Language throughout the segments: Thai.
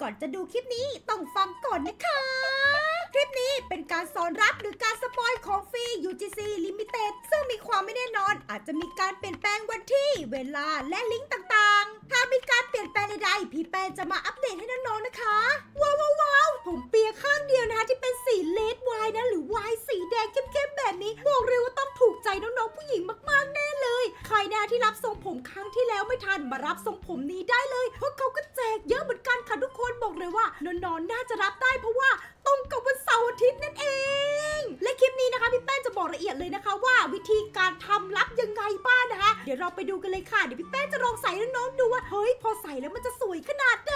ก่อนจะดูคลิปนี้ต้องฟังก่อนนะคะ คลิปนี้เป็นการสอนรับหรือการสปอยของฟรี UGC Limited ซึ่งมีความไม่แน่นอน อาจจะมีการเปลี่ยนแปลงวันที่ เวลาและลิงก์ต่างๆ ถ้ามีการเปลี่ยนแปลงใดๆพี่แปนจะมาอัปเดตให้น้องๆนะคะ ว้าวว้าวผมเปียข้างเดียวนะคะที่เป็นสีเลดวายนะหรือวายสีแดงเข้มๆแบบนี้บอกเลยว่าต้องถูกใจน้องๆผู้หญิงมากๆ แน่เลย ใครนะที่รับทรงผมครั้งที่แล้วไม่ทันมารับทรงผมนี้ได้เลยเพราะเขาก็แจกเยอะเหมือนทุกคนบอกเลยว่านอนๆนน่าจะรับได้เพราะว่าตรงกับวันเสาร์อาทิตย์นั่นเอง และคลิปนี้นะคะพี่แป้นจะบอกละเอียดเลยนะคะว่าวิธีการทำรับยังไงบ้างนะคะเดี๋ยวเราไปดูกันเลยค่ะเดี๋ยวพี่แป้นจะลองใส่น้องๆดูว่าเฮ้ย พอใส่แล้วมันจะสวยขนาดไหน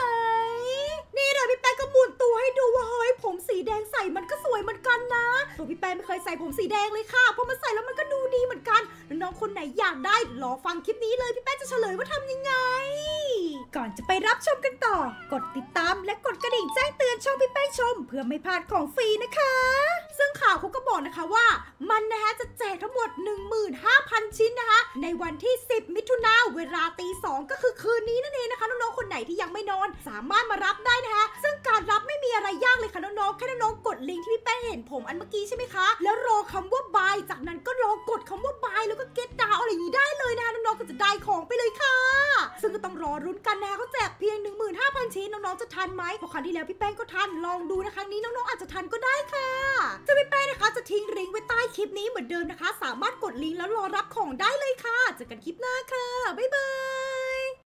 นี่เลยพี่แป้นก็หมุนตัวให้ดูว่าเฮ้ยผมสีแดงใส่มันก็สวยเหมือนกันนะตัวพี่แป้นไม่เคยใส่ผมสีแดงเลยค่ะเพราะมันใส่แล้วมันก็ดูดีเหมือนกันน้องๆคนไหนอยากได้รอฟังคลิปนี้เลยพี่แป้นจะเฉลยว่าทำยังไงก่อนจะไปรับชมกันต่อ กดติดตามและกดกระดิ่งแจ้งเตือนช่องพี่แป้งชม เพื่อไม่พลาดของฟรีนะคะ ซึ่งข่าวเขาก็บอกนะคะว่ามันนะคะจะแจกทั้งหมด 15,000 ชิ้นนะคะ ในวันที่ 10 มิถุนาเวลาตีสองก็คือคืนนี้นั่นเองนะคะน้องๆคนไหนที่ยังไม่นอนสามารถมารับได้นะคะ ซึ่งการรับไม่มีอะไรยากเลยค่ะน้องๆแค่น้องๆกดลิงก์ที่พี่แป้งเห็นผมอันเมื่อกี้ใช่ไหมคะ แล้วรอคำว่าบาย จากนั้นก็รอกดคำว่าบายแล้วก็เก็ตดาวอะไรอย่างนี้ได้เลยนะคะน้องๆก็จะได้ของไปรอรุ้นกันนะเขาแจกเพียง 15,000 ชิ้นน้อง ๆ จะทันไหมพอครั้งที่แล้วพี่แป้งก็ทัน ลองดูนะครั้งนี้น้องๆ อาจจะทันก็ได้ค่ะจะพี่แป้งนะคะจะทิ้งลิงก์ไว้ใต้คลิปนี้เหมือนเดิมนะคะ สามารถกดลิงก์แล้วรอรับของได้เลยค่ะเจอกันคลิปหน้าค่ะ บ๊ายบาย